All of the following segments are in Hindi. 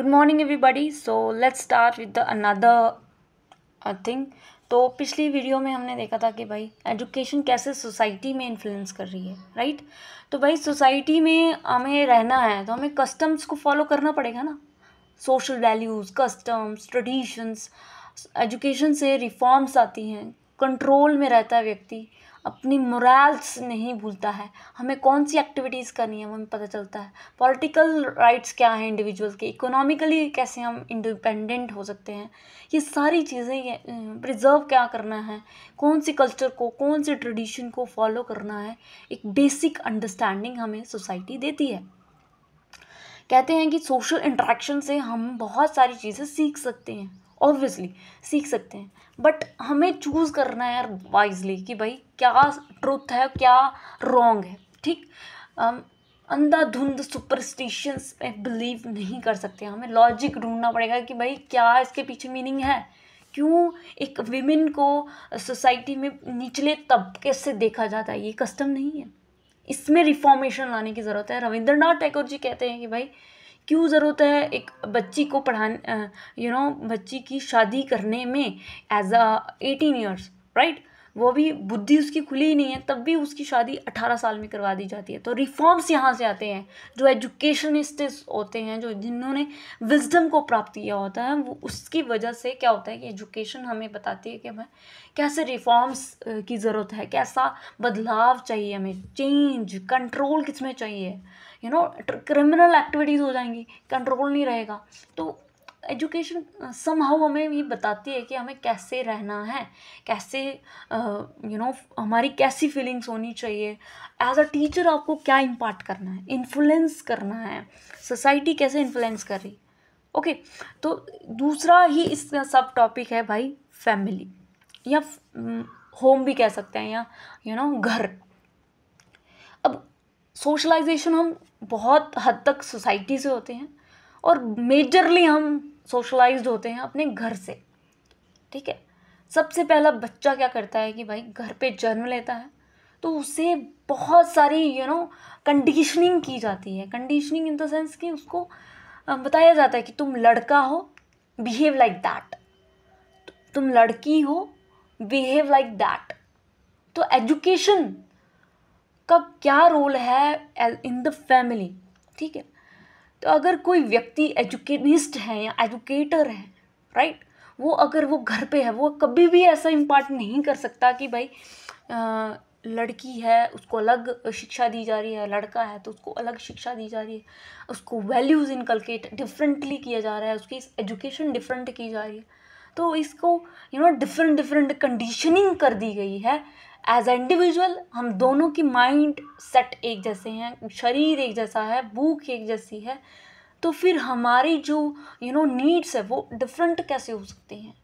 Good morning everybody so let's start with the another thing तो पिछली वीडियो में हमने देखा था कि भाई एजुकेशन कैसे सोसाइटी में इन्फ्लुएंस कर रही है राइट तो भाई सोसाइटी में हमें रहना है तो हमें कस्टम्स को फॉलो करना पड़ेगा ना social values customs traditions education से रिफॉर्म्स आती हैं कंट्रोल में रहता है व्यक्ति अपनी मोरल्स नहीं भूलता है हमें कौन सी एक्टिविटीज़ करनी है वो हमें पता चलता है पॉलिटिकल राइट्स क्या हैं इंडिविजुअल के इकोनॉमिकली कैसे हम इंडिपेंडेंट हो सकते हैं ये सारी चीज़ें प्रिजर्व क्या करना है कौन सी कल्चर को कौन सी ट्रेडिशन को फॉलो करना है एक बेसिक अंडरस्टैंडिंग हमें सोसाइटी देती है कहते हैं कि सोशल इंट्रैक्शन से हम बहुत सारी चीज़ें सीख सकते हैं ऑब्वियसली सीख सकते हैं बट हमें चूज़ करना है यार वाइजली कि भाई क्या ट्रुथ है क्या रॉन्ग है ठीक um, अंधाधुंध सुपरस्टिशंस में बिलीव नहीं कर सकते हमें लॉजिक ढूंढना पड़ेगा कि भाई क्या इसके पीछे मीनिंग है क्यों एक विमेन को सोसाइटी में निचले तबके से देखा जाता है ये कस्टम नहीं है इसमें रिफॉर्मेशन लाने की ज़रूरत है रविंद्रनाथ टैगोर जी कहते हैं कि भाई क्यों ज़रूरत है एक बच्ची को पढ़ाने यू नो बच्ची की शादी करने में age a eighteen years right वो भी बुद्धि उसकी खुली ही नहीं है तब भी उसकी शादी अठारह साल में करवा दी जाती है तो रिफॉर्म्स यहाँ से आते हैं जो एजुकेशनिस्ट होते हैं जो जिन्होंने विजडम को प्राप्त किया होता है वो उसकी वजह से क्या होता है कि एजुकेशन हमें बताती है कि हमें कैसे रिफॉर्म्स की ज़रूरत है कैसा बदलाव चाहिए हमें चेंज कंट्रोल किस में चाहिए यू नो क्रिमिनल एक्टिविटीज़ हो जाएंगी कंट्रोल नहीं रहेगा तो एजुकेशन सम हाउ हमें ये बताती है कि हमें कैसे रहना है कैसे you uh, know you know, हमारी कैसी फीलिंग्स होनी चाहिए एज अ टीचर आपको क्या इम्पार्ट करना है इन्फ्लुएंस करना है सोसाइटी कैसे इन्फ्लुएंस कर रही ओके okay, तो दूसरा ही इस सब टॉपिक है भाई फैमिली या होम mm, भी कह सकते हैं या यू नो घर अब सोशलाइजेशन हम बहुत हद तक सोसाइटी से होते हैं और मेजरली हम सोशलाइज होते हैं अपने घर से ठीक है सबसे पहला बच्चा क्या करता है कि भाई घर पे जन्म लेता है तो उसे बहुत सारी यू नो कंडीशनिंग की जाती है कंडीशनिंग इन द सेंस कि उसको बताया जाता है कि तुम लड़का हो बिहेव लाइक दैट तुम लड़की हो बिहेव लाइक दैट तो एजुकेशन का क्या रोल है इन द फैमिली ठीक है तो अगर कोई व्यक्ति एजुकेटिस्ट है या एजुकेटर है राइट वो अगर वो घर पे है वो कभी भी ऐसा इम्पार्ट नहीं कर सकता कि भाई आ, लड़की है उसको अलग शिक्षा दी जा रही है लड़का है तो उसको अलग शिक्षा दी जा रही है उसको वैल्यूज़ इनकलकेट डिफरेंटली किया जा रहा है उसकी एजुकेशन डिफरेंट की जा रही है तो इसको you know different different conditioning कर दी गई है एज ए इंडिविजुअल हम दोनों की माइंड सेट एक जैसे हैं शरीर एक जैसा है भूख एक जैसी है तो फिर हमारी जो यू नो नीड्स है वो डिफरेंट कैसे हो सकती हैं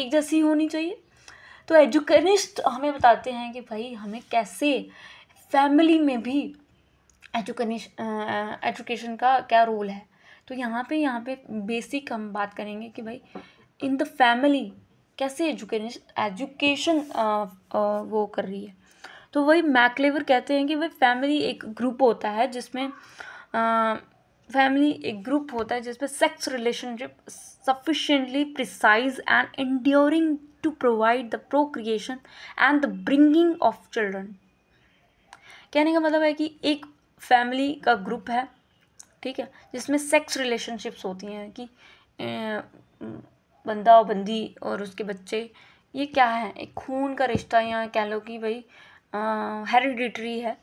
एक जैसी होनी चाहिए तो एजुकेनिस्ट हमें बताते हैं कि भाई हमें कैसे फैमिली में भी एजुकेश एजुकेशन का क्या रोल है तो यहाँ पे यहाँ पे बेसिक हम बात करेंगे कि भाई इन द फैमिली कैसे एजुकेशन एजुकेशन वो कर रही है तो वही मैकलेवर कहते हैं कि वह फैमिली एक ग्रुप होता है जिसमें फैमिली एक ग्रुप होता है जिसमें sex relationship sufficiently precise and enduring to provide the procreation and the bringing of children कहने का मतलब है कि एक फैमिली का ग्रुप है ठीक है जिसमें सेक्स रिलेशनशिप्स होती हैं कि बंदा और बंदी और उसके बच्चे ये क्या है एक खून का रिश्ता या कह लो कि भाई हेरिडिटरी है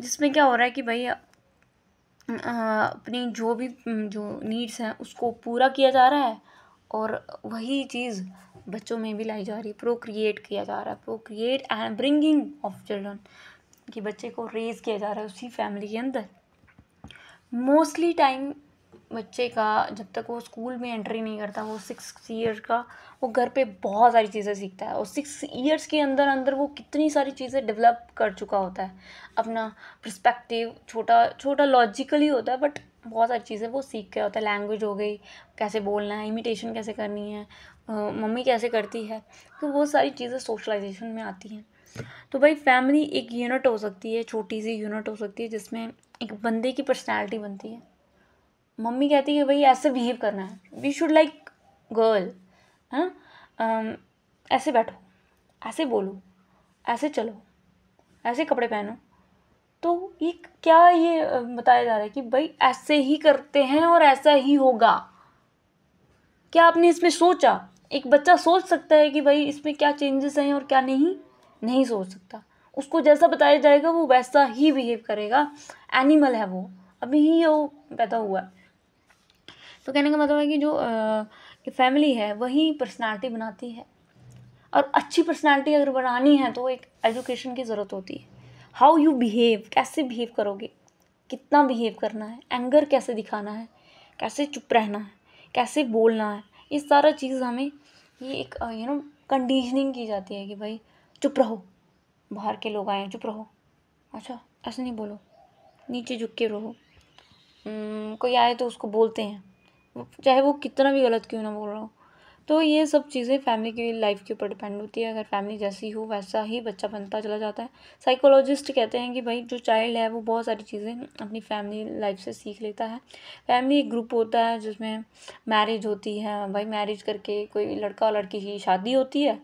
जिसमें क्या हो रहा है कि भाई अपनी जो भी जो नीड्स हैं उसको पूरा किया जा रहा है और वही चीज़ बच्चों में भी लाई जा रही है प्रोक्रिएट किया जा रहा है procreate and bringing of children कि बच्चे को रेज किया जा रहा है उसी फैमिली के अंदर मोस्टली टाइम बच्चे का जब तक वो स्कूल में एंट्री नहीं करता वो सिक्स ईयर का वो घर पे बहुत सारी चीज़ें सीखता है और सिक्स ईयर्स के अंदर अंदर वो कितनी सारी चीज़ें डेवलप कर चुका होता है अपना प्रस्पेक्टिव छोटा छोटा लॉजिकली होता है बट बहुत सारी चीज़ें वो सीख गया होता है लैंग्वेज हो गई कैसे बोलना है इमिटेशन कैसे करनी है मम्मी कैसे करती है तो वो सारी चीज़ें सोशलाइजेशन में आती हैं तो भाई फैमिली एक यूनिट हो सकती है छोटी सी यूनिट हो सकती है जिसमें एक बंदे की पर्सनैलिटी बनती है मम्मी कहती है कि भाई ऐसे बिहेव करना है वी शुड लाइक गर्ल है ना um, ऐसे बैठो ऐसे बोलो ऐसे चलो ऐसे कपड़े पहनो तो ये क्या ये uh, बताया जा रहा है कि भाई ऐसे ही करते हैं और ऐसा ही होगा क्या आपने इसमें सोचा एक बच्चा सोच सकता है कि भाई इसमें क्या चेंजेस हैं और क्या नहीं नहीं सोच सकता उसको जैसा बताया जाएगा वो वैसा ही बिहेव करेगा एनिमल है वो अभी ही वो पैदा हुआ है तो कहने का मतलब है कि जो कि फैमिली है वही पर्सनालिटी बनाती है और अच्छी पर्सनालिटी अगर बनानी है तो एक एजुकेशन की ज़रूरत होती है हाउ यू बिहेव कैसे बिहेव करोगे कितना बिहेव करना है एंगर कैसे दिखाना है कैसे चुप रहना है कैसे बोलना है ये सारा चीज़ हमें ये एक यू नो कंडीशनिंग की जाती है कि भाई चुप रहो बाहर के लोग आए चुप रहो अच्छा ऐसे नहीं बोलो नीचे झुक के रहो कोई आए तो उसको बोलते हैं चाहे वो कितना भी गलत क्यों ना बोल रहा हो तो ये सब चीज़ें फैमिली की लाइफ के ऊपर डिपेंड होती है अगर फैमिली जैसी हो वैसा ही बच्चा बनता चला जाता है साइकोलॉजिस्ट कहते हैं कि भाई जो चाइल्ड है वो बहुत सारी चीज़ें अपनी फैमिली लाइफ से सीख लेता है फैमिली एक ग्रुप होता है जिसमें मैरिज होती है भाई मैरिज करके कोई लड़का और लड़की की शादी होती है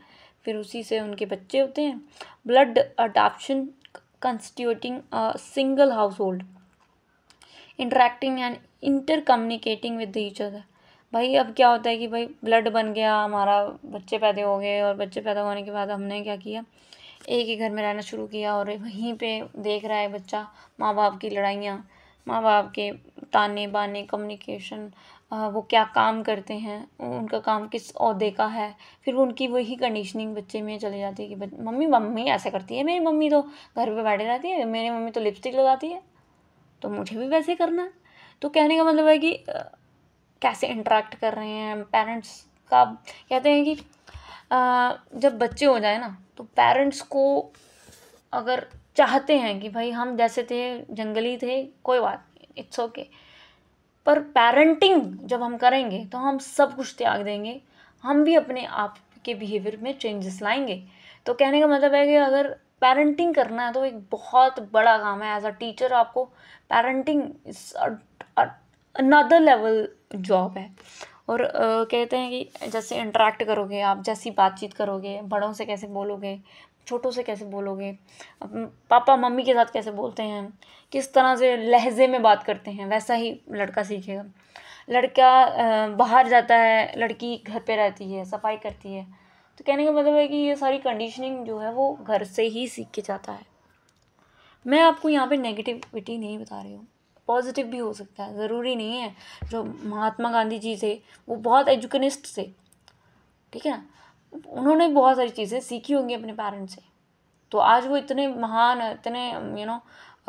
फिर उसी से उनके बच्चे होते हैं blood adoption constituting single household interacting and intercommunicating with each other भाई अब क्या होता है कि भाई ब्लड बन गया हमारा बच्चे पैदा हो गए और बच्चे पैदा होने के बाद हमने क्या किया एक ही घर में रहना शुरू किया और वहीं पे देख रहा है बच्चा माँ बाप की लड़ाइयाँ माँ बाप के ताने बाने कम्युनिकेशन वो क्या काम करते हैं उनका काम किस अहदे का है फिर उनकी वही कंडीशनिंग बच्चे में चली जाती है कि मम्मी मम्मी ऐसा करती है मेरी मम्मी तो घर पे बैठे रहती है मेरी मम्मी तो लिपस्टिक लगाती है तो मुझे भी वैसे करना है तो कहने का मतलब है कि आ, कैसे इंटरेक्ट कर रहे हैं पेरेंट्स का कहते हैं कि आ, जब बच्चे हो जाए ना तो पेरेंट्स को अगर चाहते हैं कि भाई हम जैसे थे जंगली थे कोई बात नहीं इट्स ओके पर पेरेंटिंग जब हम करेंगे तो हम सब कुछ त्याग देंगे हम भी अपने आप के बिहेवियर में चेंजेस लाएंगे तो कहने का मतलब है कि अगर पेरेंटिंग करना है तो एक बहुत बड़ा काम है एज अ टीचर आपको पेरेंटिंग अनदर लेवल जॉब है और uh, कहते हैं कि जैसे इंटरेक्ट करोगे आप जैसी बातचीत करोगे बड़ों से कैसे बोलोगे छोटों से कैसे बोलोगे पापा मम्मी के साथ कैसे बोलते हैं किस तरह से लहजे में बात करते हैं वैसा ही लड़का सीखेगा लड़का बाहर जाता है लड़की घर पे रहती है सफाई करती है तो कहने का मतलब है कि ये सारी कंडीशनिंग जो है वो घर से ही सीख के जाता है मैं आपको यहाँ पे नेगेटिविटी नहीं बता रही हूँ पॉजिटिव भी हो सकता है ज़रूरी नहीं है जो महात्मा गांधी जी थे वो बहुत एजुकनिस्ट थे ठीक है उन्होंने बहुत सारी चीज़ें सीखी होंगी अपने पेरेंट्स से तो आज वो इतने महान इतने यू नो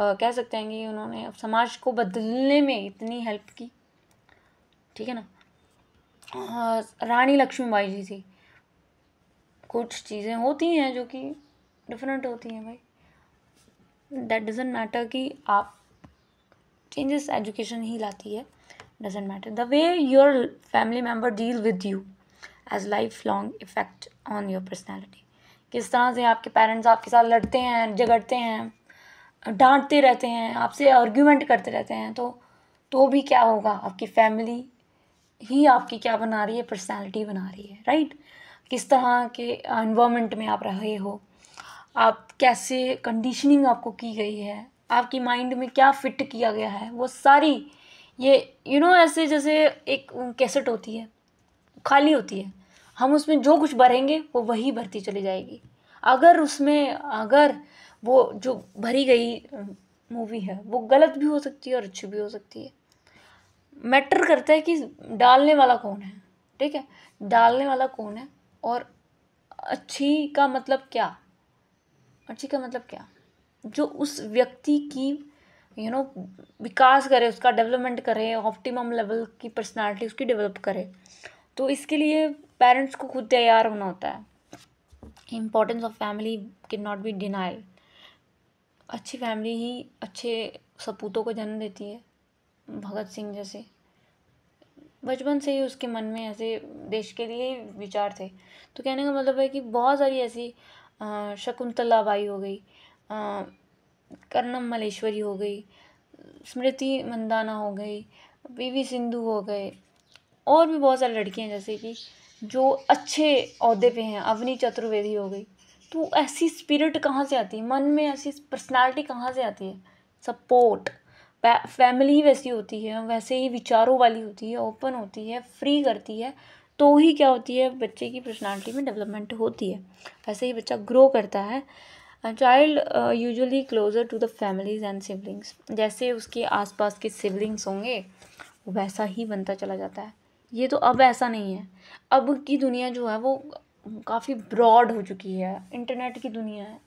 कह सकते हैं कि उन्होंने समाज को बदलने में इतनी हेल्प की ठीक है ना रानी लक्ष्मीबाई जी थी कुछ चीज़ें होती हैं जो कि डिफरेंट होती हैं भाई दैट डजेंट मैटर कि आप चेंजेस एजुकेशन ही लाती है doesn't matter the way your family member deal with you as lifelong effect on your personality किस तरह से आपके पेरेंट्स आपके साथ लड़ते हैं झगड़ते हैं डांटते रहते हैं आपसे आर्ग्यूमेंट करते रहते हैं तो तो भी क्या होगा आपकी फैमिली ही आपकी क्या बना रही है पर्सनैलिटी बना रही है राइट right? किस तरह के इन्वामेंट में आप रहे हो आप कैसे कंडीशनिंग आपको की गई है आपकी माइंड में क्या फिट किया गया है वो सारी ये यू you नो know, ऐसे जैसे एक कैसेट होती है खाली होती है हम उसमें जो कुछ भरेंगे वो वही भरती चली जाएगी अगर उसमें अगर वो जो भरी गई मूवी है वो गलत भी हो सकती है और अच्छी भी हो सकती है मैटर करता है कि डालने वाला कौन है ठीक है डालने वाला कौन है और अच्छी का मतलब क्या अच्छी का मतलब क्या जो उस व्यक्ति की यू नो विकास करे उसका डेवलपमेंट करे ऑप्टिमम लेवल की पर्सनालिटी उसकी डेवलप करे तो इसके लिए पेरेंट्स को खुद तैयार होना होता है importance of family can not be denial अच्छी फैमिली ही अच्छे सपूतों को जन्म देती है भगत सिंह जैसे बचपन से ही उसके मन में ऐसे देश के लिए विचार थे तो कहने का मतलब है कि बहुत सारी ऐसी शकुंतला बाई हो गई कर्णम मलेश्वरी हो गई स्मृति मंदाना हो गई पी वी सिंधु हो गए और भी बहुत सारी लड़कियां जैसे कि जो अच्छे अहदे पे हैं अवनी चतुर्वेदी हो गई तो ऐसी स्पिरिट कहाँ से आती है मन में ऐसी पर्सनालिटी कहाँ से आती है सपोर्ट फैमिली वैसी होती है वैसे ही विचारों वाली होती है ओपन होती है फ्री करती है तो ही क्या होती है बच्चे की पर्सनालिटी में डेवलपमेंट होती है वैसे ही बच्चा ग्रो करता है child usually closer to the families and siblings जैसे उसके आसपास के सिबलिंग्स होंगे वैसा ही बनता चला जाता है ये तो अब ऐसा नहीं है अब की दुनिया जो है वो काफ़ी ब्रॉड हो चुकी है इंटरनेट की दुनिया है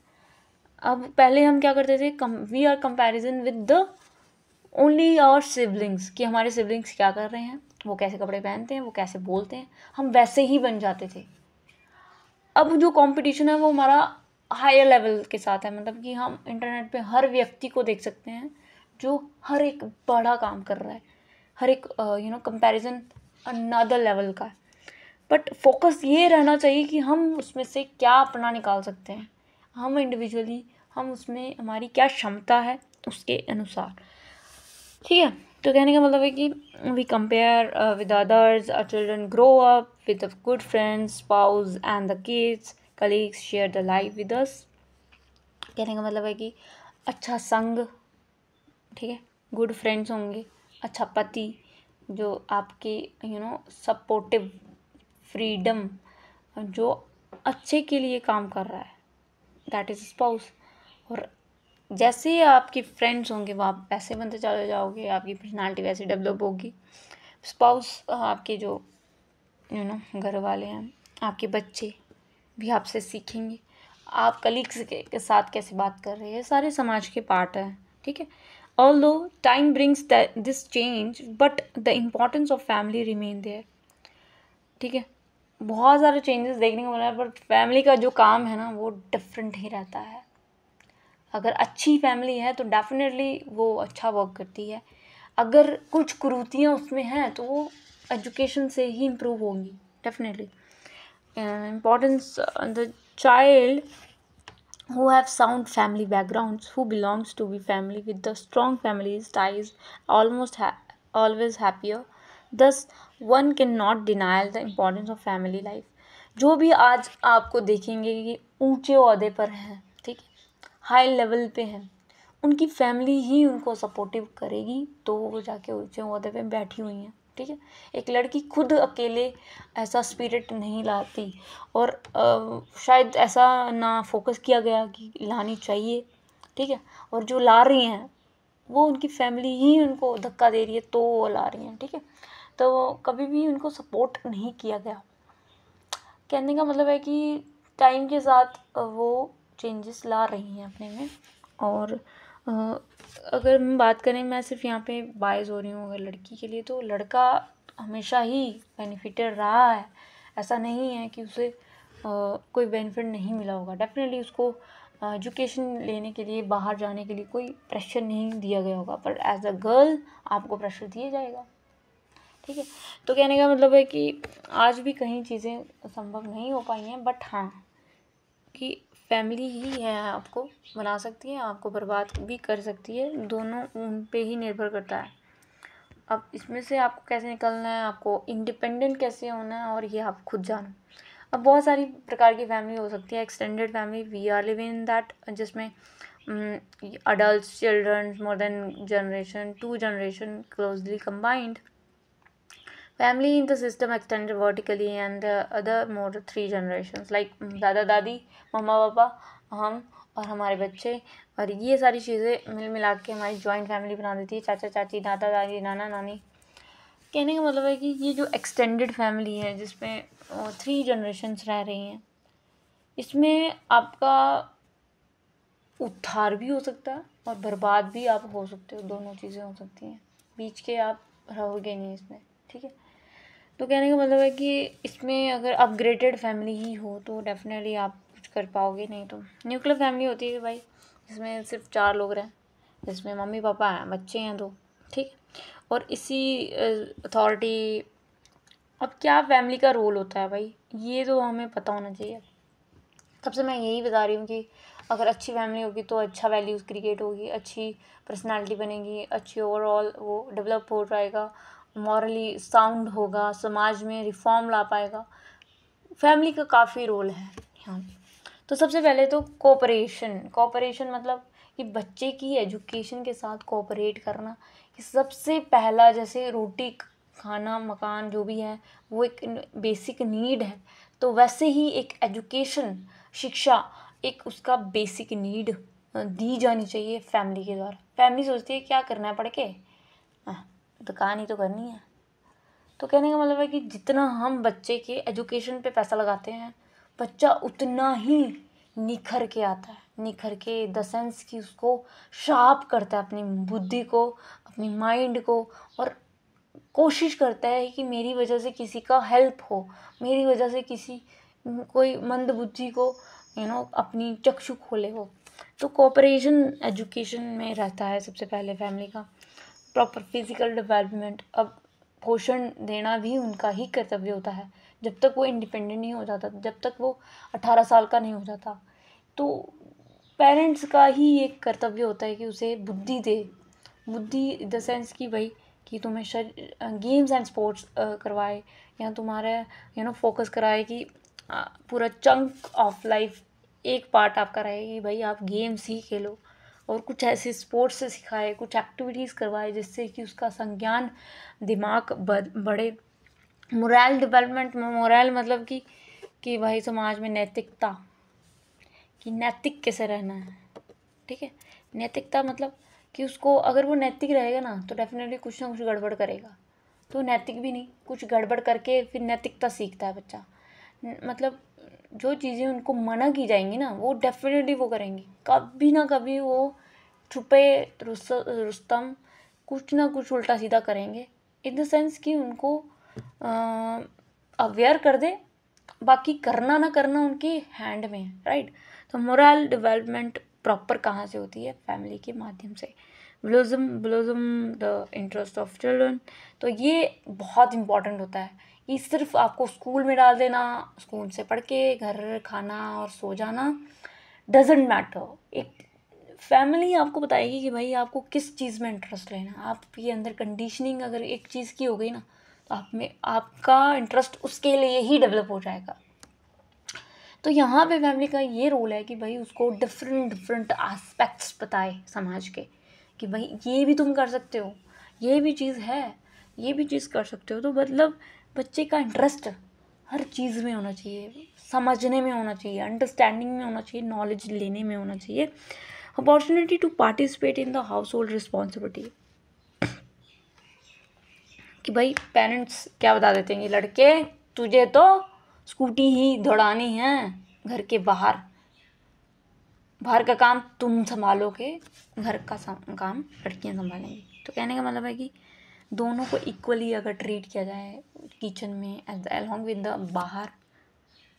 अब पहले हम क्या करते थे कम we are comparison with the only our siblings कि हमारे सिबलिंग्स क्या कर रहे हैं वो कैसे कपड़े पहनते हैं वो कैसे बोलते हैं हम वैसे ही बन जाते थे अब जो कंपटीशन है वो हमारा हायर लेवल के साथ है मतलब कि हम इंटरनेट पे हर व्यक्ति को देख सकते हैं जो हर एक बड़ा काम कर रहा है हर एक you know comparison another level का है बट फोकस ये रहना चाहिए कि हम उसमें से क्या अपना निकाल सकते हैं हम इंडिविजुअली हम उसमें हमारी क्या क्षमता है उसके अनुसार ठीक है तो कहने का मतलब है कि we compare with others are children grow up with good friends spouse and the kids colleagues share the life with us कहने का मतलब है कि अच्छा संग ठीक है गुड फ्रेंड्स होंगे अच्छा पति जो आपके यू नो सपोर्टिव फ्रीडम जो अच्छे के लिए काम कर रहा है दैट इज़ स्पाउस और जैसे ही आपके फ्रेंड्स होंगे वो आप पैसे बनते चले जाओगे आपकी पर्सनालिटी वैसे डेवलप होगी स्पाउस आपके जो यू नो घर वाले हैं आपके बच्चे भी आपसे सीखेंगे आप कलीग्स के साथ कैसे बात कर रहे हैं सारे समाज के पार्ट हैं ठीक है although time brings this change but the importance of family remain there ठीक है बहुत सारे चेंजेस देखने को मिला है बट फैमिली का जो काम है ना वो डिफरेंट ही रहता है अगर अच्छी फैमिली है तो डेफिनेटली वो अच्छा वर्क करती है अगर कुछ क्रूतियाँ उसमें हैं तो वो एजुकेशन से ही इम्प्रूव होंगी definitely importance the child who have sound family background who belongs to be family with the strong family ties almost always happier thus one can not denial the importance of family life जो भी आज आपको देखेंगे कि ऊँचे अहदे पर हैं हाई लेवल पे हैं उनकी फैमिली ही उनको सपोर्टिव करेगी तो वो जाके ऊँचे उहदे पे बैठी हुई हैं ठीक है एक लड़की खुद अकेले ऐसा स्पिरिट नहीं लाती और आ, शायद ऐसा ना फोकस किया गया कि लानी चाहिए ठीक है और जो ला रही हैं वो उनकी फैमिली ही उनको धक्का दे रही है तो वो ला रही हैं ठीक है तो कभी भी उनको सपोर्ट नहीं किया गया कहने का मतलब है कि टाइम के साथ वो चेंजेस ला रही हैं अपने में और अगर मैं बात करें मैं सिर्फ यहाँ पे बायस हो रही हूँ अगर लड़की के लिए तो लड़का हमेशा ही बेनिफिटेड रहा है ऐसा नहीं है कि उसे कोई बेनिफिट नहीं मिला होगा डेफिनेटली उसको एजुकेशन लेने के लिए बाहर जाने के लिए कोई प्रेशर नहीं दिया गया होगा पर एज अ गर्ल आपको प्रेशर दिया जाएगा ठीक है तो कहने का मतलब है कि आज भी कहीं चीज़ें संभव नहीं हो पाई हैं बट हाँ कि फैमिली ही है आपको बना सकती है आपको बर्बाद भी कर सकती है दोनों उन पे ही निर्भर करता है अब इसमें से आपको कैसे निकलना है आपको इंडिपेंडेंट कैसे होना है और ये आप खुद जानो अब बहुत सारी प्रकार की फैमिली हो सकती है extended family we are live in that जिसमें adult children more than generation to generation closely combined family in the system extended vertically and uh, other more three generations like mm, दादा दादी मम्मा पापा हम और हमारे बच्चे और ये सारी चीज़ें मिल मिला के हमारी जॉइंट फैमिली बना देती है चाचा चाची दादा दादी नाना नानी कहने का मतलब है कि ये जो एक्सटेंडेड फैमिली है जिसमें थ्री जनरेशन्स रह रही हैं इसमें आपका उद्धार भी हो सकता है और बर्बाद भी आप हो सकते हो दोनों चीज़ें हो सकती हैं बीच के आप रहोगे नहीं इसमें ठीक है तो कहने का मतलब है कि इसमें अगर अपग्रेडेड फैमिली ही हो तो डेफिनेटली आप कुछ कर पाओगे नहीं तो न्यूक्लियर फैमिली होती है भाई इसमें सिर्फ चार लोग रहें जिसमें मम्मी पापा हैं बच्चे हैं दो ठीक और इसी अथॉरिटी अब क्या फैमिली का रोल होता है भाई ये तो हमें पता होना चाहिए तब से मैं यही बता रही हूँ कि अगर अच्छी फैमिली होगी तो अच्छा वैल्यूज़ क्रिएट होगी अच्छी पर्सनालिटी बनेगी अच्छी ओवरऑल वो डेवलप हो जाएगा मॉरली साउंड होगा समाज में रिफॉर्म ला पाएगा फैमिली का काफ़ी रोल है यहाँ तो सबसे पहले तो कोऑपरेशन कोऑपरेशन मतलब कि बच्चे की एजुकेशन के साथ कोऑपरेट करना सबसे पहला जैसे रोटी खाना मकान जो भी है वो एक बेसिक नीड है तो वैसे ही एक एजुकेशन शिक्षा एक उसका बेसिक नीड दी जानी चाहिए फैमिली के द्वारा फैमिली सोचती है क्या करना है पढ़ के हाँ। दुकान ही तो करनी तो है तो कहने का मतलब है कि जितना हम बच्चे के एजुकेशन पे पैसा लगाते हैं बच्चा उतना ही निखर के आता है निखर के द सेंस कि उसको शार्प करता है अपनी बुद्धि को अपनी माइंड को और कोशिश करता है कि मेरी वजह से किसी का हेल्प हो मेरी वजह से किसी कोई मंद बुद्धि को यू नो अपनी चक्षु खोले हो तो कोऑपरेशन एजुकेशन में रहता है सबसे पहले फैमिली का प्रॉपर फिज़िकल डेवलपमेंट अब पोषण देना भी उनका ही कर्तव्य होता है जब तक वो इंडिपेंडेंट नहीं हो जाता जब तक वो अठारह साल का नहीं हो जाता तो पेरेंट्स का ही एक कर्तव्य होता है कि उसे बुद्धि दे बुद्धि द सेंस कि भाई कि तुम्हें शरीर गेम्स एंड स्पोर्ट्स करवाए या तुम्हारे यू नो फोकस कराए कि पूरा चंक ऑफ लाइफ एक पार्ट आपका रहे कि भाई आप गेम्स ही खेलो और कुछ ऐसे स्पोर्ट्स सिखाए कुछ एक्टिविटीज़ करवाए जिससे कि उसका संज्ञान दिमाग बढ़े मोरल डेवलपमेंट मोरल मतलब कि कि भाई समाज में नैतिकता कि नैतिक कैसे रहना है ठीक है नैतिकता मतलब कि उसको अगर वो नैतिक रहेगा ना तो डेफिनेटली कुछ ना कुछ गड़बड़ करेगा तो नैतिक भी नहीं कुछ गड़बड़ करके फिर नैतिकता सीखता है बच्चा मतलब जो चीज़ें उनको मना की जाएंगी ना वो डेफिनेटली वो करेंगी कभी ना कभी वो छुपे रुस्तम कुछ ना कुछ उल्टा सीधा करेंगे इन द सेंस कि उनको अवेयर कर दे बाकी करना ना करना उनकी हैंड में है राइट तो मोरल डेवलपमेंट प्रॉपर कहाँ से होती है फैमिली के माध्यम से blossom blossom the interest of children तो ये बहुत इम्पॉर्टेंट होता है कि सिर्फ आपको स्कूल में डाल देना स्कूल से पढ़ के घर खाना और सो जाना डजेंट मैटर एक फैमिली आपको बताएगी कि भाई आपको किस चीज़ में इंटरेस्ट लेना आपके अंदर कंडीशनिंग अगर एक चीज़ की हो गई ना तो आप में आपका इंटरेस्ट उसके लिए ही डेवलप हो जाएगा तो यहाँ पे फैमिली का ये रोल है कि भाई उसको डिफरेंट डिफरेंट आस्पेक्ट्स बताए समाज के कि भाई ये भी तुम कर सकते हो ये भी चीज़ है ये भी चीज़ कर सकते हो तो मतलब बच्चे का इंटरेस्ट हर चीज़ में होना चाहिए समझने में होना चाहिए अंडरस्टैंडिंग में होना चाहिए नॉलेज लेने में होना चाहिए opportunity to participate in the household responsibility कि भाई पेरेंट्स क्या बता देते हैं ये लड़के तुझे तो स्कूटी ही दौड़ानी है घर के बाहर बाहर का काम तुम संभालोगे घर का काम लड़कियां संभालेंगी तो कहने का मतलब है कि दोनों को इक्वली अगर ट्रीट किया जाए किचन में अलॉन्ग विद द बाहर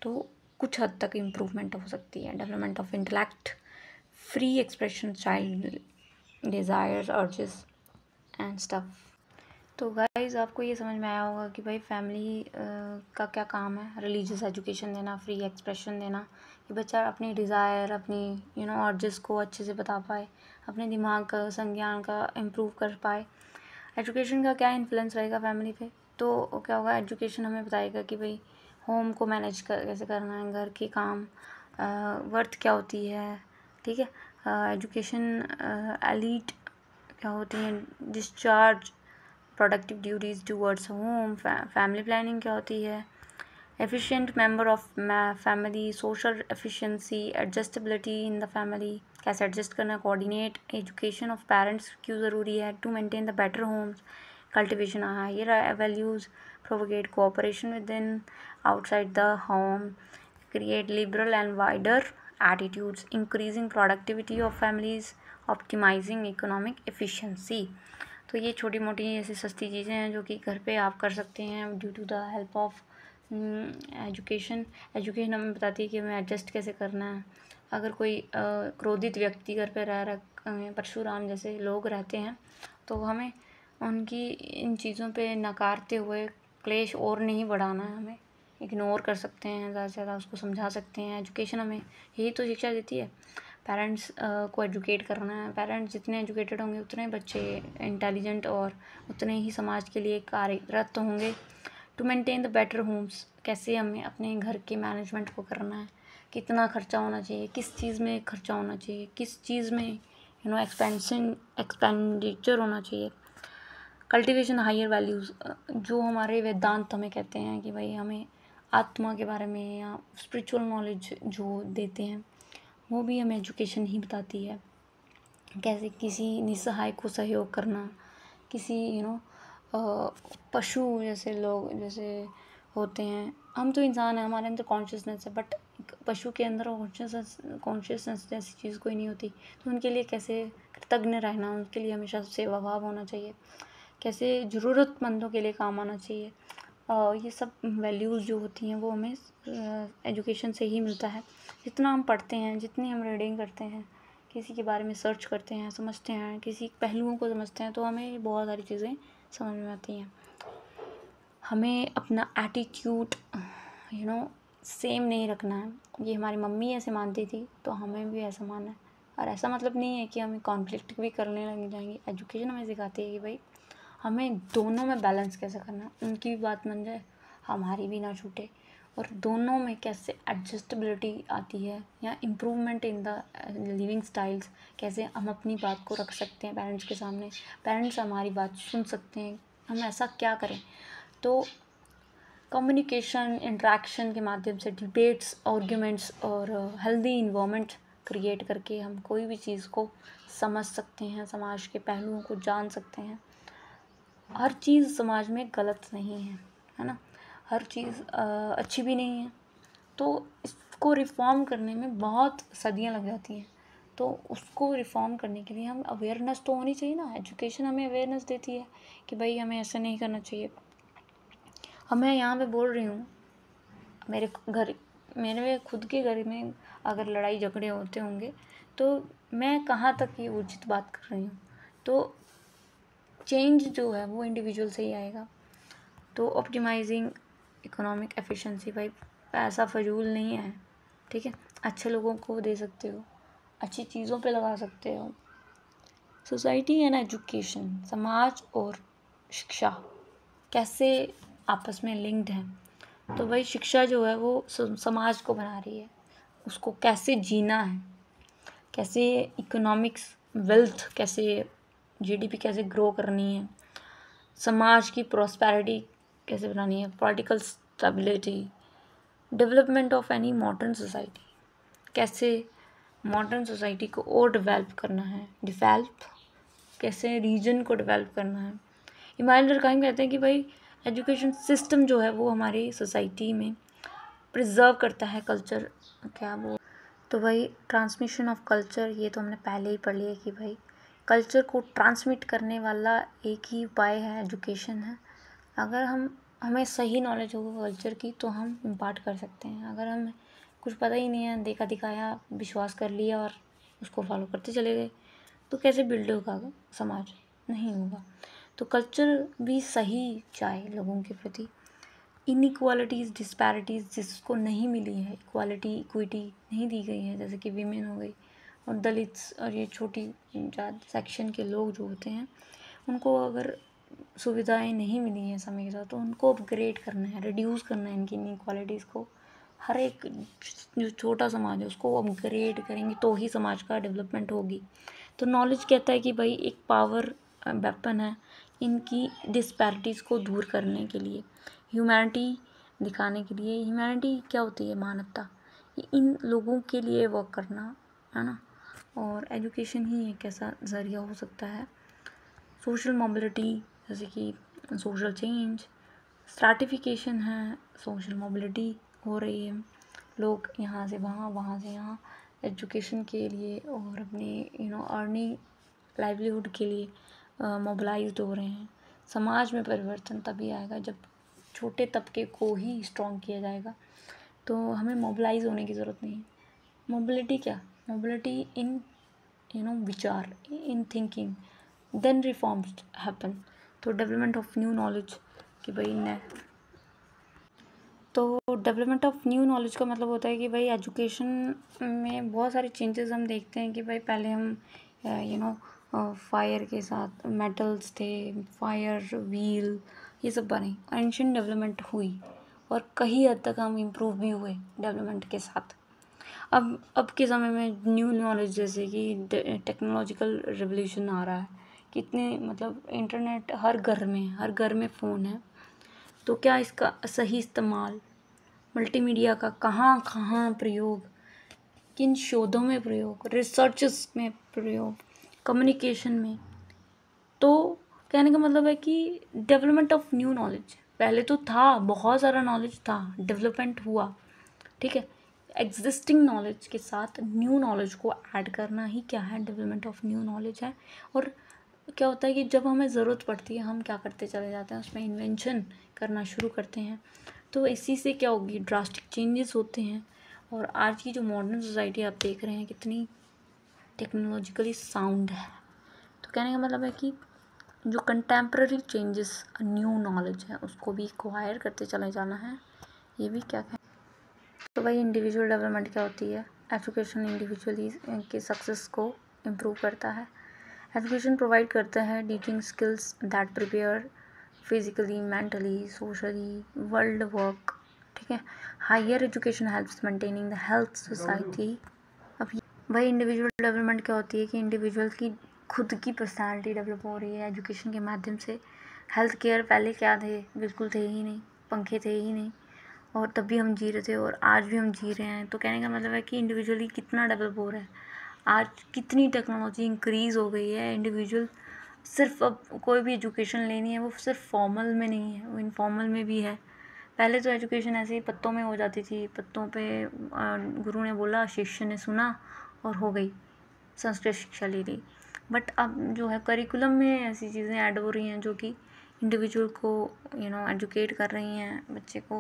तो कुछ हद तक इम्प्रूवमेंट हो सकती है development of intellect free expression child desire urges and stuff तो गाइज़ आपको ये समझ में आया होगा कि भाई फैमिली का क्या काम है रिलीजियस एजुकेशन देना फ्री एक्सप्रेशन देना कि बच्चा अपनी डिज़ायर अपनी यू नो ऑर्जिस को अच्छे से बता पाए अपने दिमाग का संज्ञान का इम्प्रूव कर पाए एजुकेशन का क्या इन्फ्लुएंस रहेगा फैमिली पे तो क्या होगा एजुकेशन हमें बताएगा कि भाई होम को मैनेज कर कैसे करना है घर के काम वर्थ क्या होती है ठीक है एजुकेशन एलिट क्या होती है discharge productive duties towards home family planning क्या होती है efficient member of family social efficiency adjustability in the family कैसे एडजस्ट करना है कोऑर्डिनेट एजुकेशन ऑफ पेरेंट्स क्यों ज़रूरी है to maintain the better homes cultivation higher values provocate cooperation within outside the home create liberal and wider attitudes increasing productivity of families optimizing economic efficiency तो ये छोटी मोटी ऐसी सस्ती चीज़ें हैं जो कि घर पे आप कर सकते हैं due to the help of education education हमें बताती है कि हमें एडजस्ट कैसे करना है अगर कोई क्रोधित व्यक्ति घर पर रह रख परशुराम जैसे लोग रहते हैं तो हमें उनकी इन चीज़ों पे नकारते हुए क्लेश और नहीं बढ़ाना है हमें इग्नोर कर सकते हैं ज़्यादा से ज़्यादा उसको समझा सकते हैं एजुकेशन हमें यही तो शिक्षा देती है पेरेंट्स को एजुकेट करना है पेरेंट्स जितने एजुकेटेड होंगे उतने बच्चे इंटेलिजेंट और उतने ही समाज के लिए कार्यरत होंगे to maintain the better homes कैसे हमें अपने घर के मैनेजमेंट को करना है कितना खर्चा होना चाहिए किस चीज़ में खर्चा होना चाहिए किस चीज़ में यू नो एक्सपेंशन एक्सपेंडिचर होना चाहिए कल्टीवेशन हायर वैल्यूज़ जो हमारे वेदांत हमें कहते हैं कि भाई हमें आत्मा के बारे में या स्पिरिचुअल नॉलेज जो देते हैं वो भी हमें एजुकेशन ही बताती है कैसे किसी निसहाय को सहयोग करना किसी यू नो पशु जैसे लोग जैसे होते हैं हम तो इंसान हैं हमारे अंदर कॉन्शियसनेस है बट पशु के अंदर कॉन्शियस कॉन्शियसनेस जैसी चीज़ कोई नहीं होती तो उनके लिए कैसे कृतज्ञ रहना उनके लिए हमेशा सेवा भाव होना चाहिए कैसे ज़रूरतमंदों के लिए काम आना चाहिए और ये सब वैल्यूज़ जो होती हैं वो हमें एजुकेशन से ही मिलता है जितना हम पढ़ते हैं जितनी हम रीडिंग करते हैं किसी के बारे में सर्च करते हैं समझते हैं किसी पहलुओं को समझते हैं तो हमें बहुत सारी चीज़ें समझ में आती हैं हमें अपना एटीट्यूड यू नो सेम नहीं रखना है ये हमारी मम्मी ऐसे मानती थी तो हमें भी ऐसा मानना है और ऐसा मतलब नहीं है कि हमें कॉन्फ्लिक्ट भी करने लग जाएंगे एजुकेशन हमें सिखाती है कि भाई हमें दोनों में बैलेंस कैसे करना है उनकी भी बात मन जाए हमारी भी ना छूटे और दोनों में कैसे एडजस्टेबिलिटी आती है या improvement in the living styles कैसे हम अपनी बात को रख सकते हैं पेरेंट्स के सामने पेरेंट्स हमारी बात सुन सकते हैं हम ऐसा क्या करें तो कम्युनिकेशन इंट्रैक्शन के माध्यम से डिबेट्स आर्ग्यूमेंट्स और हेल्दी इन्वामेंट क्रिएट करके हम कोई भी चीज़ को समझ सकते हैं समाज के पहलुओं को जान सकते हैं हर चीज़ समाज में गलत नहीं है है ना हर चीज़ uh, अच्छी भी नहीं है तो इसको रिफॉर्म करने में बहुत सदियाँ लग जाती हैं तो उसको रिफॉर्म करने के लिए हम अवेयरनेस तो होनी चाहिए ना एजुकेशन हमें अवेयरनेस देती है कि भाई हमें ऐसा नहीं करना चाहिए अब मैं यहाँ पे बोल रही हूँ मेरे घर मेरे खुद के घर में अगर लड़ाई झगड़े होते होंगे तो मैं कहाँ तक ये उचित बात कर रही हूँ तो चेंज जो है वो इंडिविजुअल से ही आएगा तो ऑप्टिमाइजिंग इकोनॉमिक एफिशिएंसी भाई पैसा फजूल नहीं है ठीक है अच्छे लोगों को दे सकते हो अच्छी चीज़ों पे लगा सकते हो सोसाइटी एंड एजुकेशन समाज और शिक्षा कैसे आपस में लिंक्ड हैं तो वही शिक्षा जो है वो समाज को बना रही है उसको कैसे जीना है कैसे इकोनॉमिक्स वेल्थ कैसे जीडीपी कैसे ग्रो करनी है समाज की प्रोस्पैरिटी कैसे बनानी है political stability development of any modern society कैसे मॉडर्न सोसाइटी को और डेवलप करना है डिवेल्प कैसे रीजन को डेवलप करना है इमाम कायम कहते हैं कि भाई एजुकेशन सिस्टम जो है वो हमारी सोसाइटी में प्रिजर्व करता है कल्चर क्या वो तो भाई ट्रांसमिशन ऑफ कल्चर ये तो हमने पहले ही पढ़ लिया कि भाई कल्चर को ट्रांसमिट करने वाला एक ही उपाय है एजुकेशन है अगर हम हमें सही नॉलेज होगा कल्चर की तो हम इम्पार्ट कर सकते हैं अगर हम कुछ पता ही नहीं है देखा दिखाया विश्वास कर लिया और उसको फॉलो करते चले गए तो कैसे बिल्ड होगा समाज नहीं होगा तो कल्चर भी सही जाए लोगों के प्रति इनक्वालिटीज़ डिस्पैरिटीज़ जिसको नहीं मिली है इक्वालिटी इक्विटी नहीं दी गई है जैसे कि वीमेन हो गई और दलित्स और ये छोटी जात सेक्शन के लोग जो होते हैं उनको अगर सुविधाएं नहीं मिली हैं समय के साथ तो उनको अपग्रेड करना है रिड्यूस करना है इनकी इनक्वालिटीज़ को हर एक जो छोटा समाज है उसको अपग्रेड करेंगे तो ही समाज का डेवलपमेंट होगी तो नॉलेज कहता है कि भाई एक पावर वेपन है इनकी डिस्पैरिटीज़ को दूर करने के लिए ह्यूमैनिटी दिखाने के लिए ह्यूमैनिटी क्या होती है मानवता इन लोगों के लिए वर्क करना है ना और एजुकेशन ही एक ऐसा ज़रिया हो सकता है सोशल मोबिलिटी जैसे कि सोशल चेंज स्ट्रैटिफिकेशन है सोशल मोबिलिटी हो रही है लोग यहाँ से वहाँ वहाँ से यहाँ एजुकेशन के लिए और अपने यू नो अर्निंग लाइवलीहुड के लिए मोबलाइज हो रहे हैं समाज में परिवर्तन तभी आएगा जब छोटे तबके को ही स्ट्रॉन्ग किया जाएगा तो हमें मोबलाइज होने की ज़रूरत नहीं मोबिलिटी क्या मोबिलिटी इन यू नो विचार in thinking then reforms happen तो डेवलपमेंट ऑफ न्यू नॉलेज कि भाई ने तो डेवलपमेंट ऑफ न्यू नॉलेज का मतलब होता है कि भाई एजुकेशन में बहुत सारे चेंजेस हम देखते हैं कि भाई पहले हम यू नो फायर के साथ मेटल्स थे फायर व्हील ये सब बने एंशंट डेवलपमेंट हुई और कहीं हद तक हम इम्प्रूव भी हुए डेवलपमेंट के साथ अब अब के समय में न्यू नॉलेज जैसे कि टेक्नोलॉजिकल रिवोल्यूशन आ रहा है कितने मतलब इंटरनेट हर घर में हर घर में फ़ोन है तो क्या इसका सही इस्तेमाल मल्टीमीडिया का कहाँ कहाँ प्रयोग किन शोधों में प्रयोग रिसर्च में प्रयोग कम्युनिकेशन में तो कहने का मतलब है कि डेवलपमेंट ऑफ न्यू नॉलेज पहले तो था बहुत सारा नॉलेज था डेवलपमेंट हुआ ठीक है एग्जिस्टिंग नॉलेज के साथ न्यू नॉलेज को ऐड करना ही क्या है डेवलपमेंट ऑफ न्यू नॉलेज है और क्या होता है कि जब हमें ज़रूरत पड़ती है हम क्या करते चले जाते हैं उसमें इन्वेंशन करना शुरू करते हैं तो इसी से क्या होगी ड्रास्टिक चेंजेस होते हैं और आज की जो मॉडर्न सोसाइटी आप देख रहे हैं कितनी टेक्नोलॉजिकली साउंड है तो कहने का मतलब है कि जो कंटेम्प्रेरी चेंजेस न्यू नॉलेज है उसको भी एक्वायर करते चले जाना है ये भी क्या कहें तो भाई इंडिविजुअल डेवलपमेंट क्या होती है एजुकेशन इंडिविजुअली के सक्सेस को इम्प्रूव करता है एजुकेशन प्रोवाइड करता है teaching skills that prepare physically mentally socially world work ठीक है higher education helps maintaining the health society वही इंडिविजुअल डेवलपमेंट क्या होती है कि इंडिविजुअल की खुद की पर्सनालिटी डेवलप हो रही है एजुकेशन के माध्यम से हेल्थ केयर पहले क्या थे बिल्कुल थे ही नहीं पंखे थे ही नहीं और तब भी हम जी रहे थे और आज भी हम जी रहे हैं तो कहने का मतलब है कि इंडिविजुअली कितना डेवलप हो रहा है आज कितनी टेक्नोलॉजी इंक्रीज़ हो गई है इंडिविजुअल सिर्फ अब कोई भी एजुकेशन लेनी है वो सिर्फ फॉर्मल में नहीं है वो इनफॉर्मल में भी है पहले तो एजुकेशन ऐसे ही पत्तों में हो जाती थी पत्तों पे गुरु ने बोला शिष्य ने सुना और हो गई संस्कृत शिक्षा ले ली बट अब जो है करिकुलम में ऐसी चीज़ें ऐड हो रही हैं जो कि इंडिविजुअल को यू नो एजुकेट कर रही हैं बच्चे को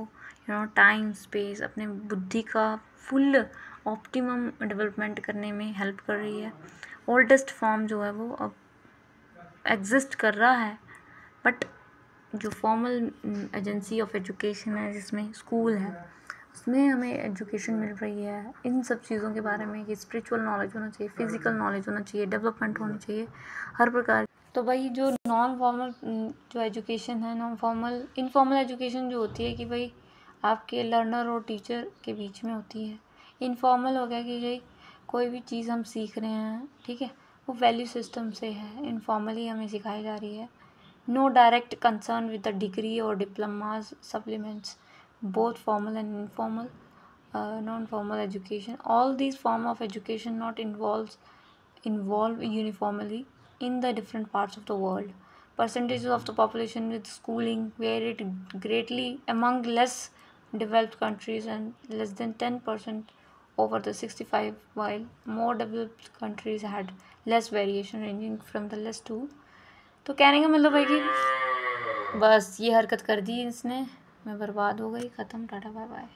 यू नो टाइम स्पेस अपने बुद्धि का फुल ऑप्टिमम डेवलपमेंट करने में हेल्प कर रही है ओल्डेस्ट फॉर्म जो है वो अब एग्जिस्ट कर रहा है बट जो फॉर्मल एजेंसी ऑफ एजुकेशन है जिसमें स्कूल है इसमें हमें एजुकेशन मिल रही है इन सब चीज़ों के बारे में कि स्पिरिचुअल नॉलेज होना चाहिए फिज़िकल नॉलेज होना चाहिए डेवलपमेंट होनी चाहिए हर प्रकार तो भाई जो नॉन फॉर्मल जो एजुकेशन है नॉन फॉर्मल इनफॉर्मल एजुकेशन जो होती है कि भाई आपके लर्नर और टीचर के बीच में होती है इनफॉर्मल हो गया कि भाई कोई भी चीज़ हम सीख रहे हैं ठीक है वो वैल्यू सिस्टम से है इनफॉर्मली हमें सिखाई जा रही है no direct concern with the degree और diplomas supplements both formal and informal uh, non-formal education all these form of education not involves involve uniformly in the different parts of the world percentages of the population with schooling vary greatly among less developed countries and less than 10% over the 65 while more developed countries had less variation ranging from the less to तो कहने का मतलब है कि बस ये हरकत कर दी इसने मैं बर्बाद हो गई ख़त्म टाटा बाय बाय